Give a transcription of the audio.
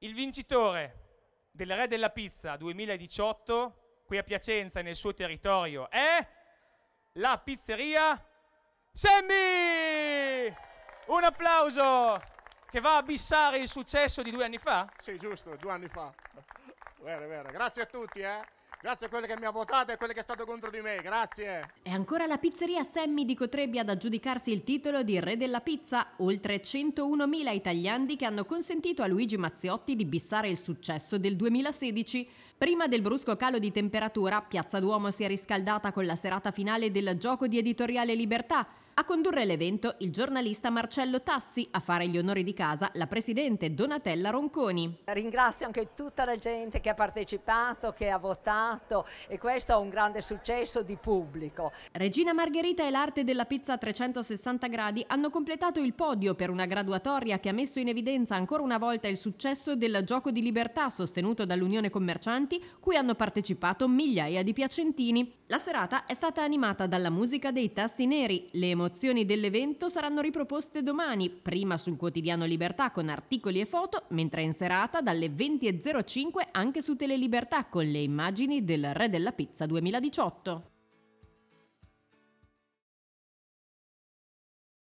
Il vincitore del Re della Pizza 2018, qui a Piacenza e nel suo territorio, è la pizzeria Sammy! Un applauso che va a bissare il successo di due anni fa? Sì, giusto, due anni fa. Vero, vero. Grazie a tutti, eh? Grazie a quelli che mi ha votato e a quelli che è stato contro di me grazie. È ancora la pizzeria Sammy di Cotrebbia ad aggiudicarsi il titolo di Re della Pizza. Oltre 101.000 italiani che hanno consentito a Luigi Mazziotti di bissare il successo del 2016. Prima del brusco calo di temperatura, Piazza Duomo si è riscaldata con la serata finale del gioco di editoriale Libertà a condurre l'evento il giornalista Marcello Tassi, a fare gli onori di casa la presidente Donatella Ronconi. Ringrazio anche tutta la gente che ha partecipato, che ha votato e questo è un grande successo di pubblico. Regina Margherita e l'arte della pizza a 360 gradi hanno completato il podio per una graduatoria che ha messo in evidenza ancora una volta il successo del gioco di libertà sostenuto dall'Unione Commercianti, cui hanno partecipato migliaia di piacentini. La serata è stata animata dalla musica dei Tasti Neri, le emozioni emozioni dell'evento saranno riproposte domani, prima sul quotidiano Libertà con articoli e foto, mentre in serata dalle 20.05 anche su Telelibertà con le immagini del Re della Pizza 2018.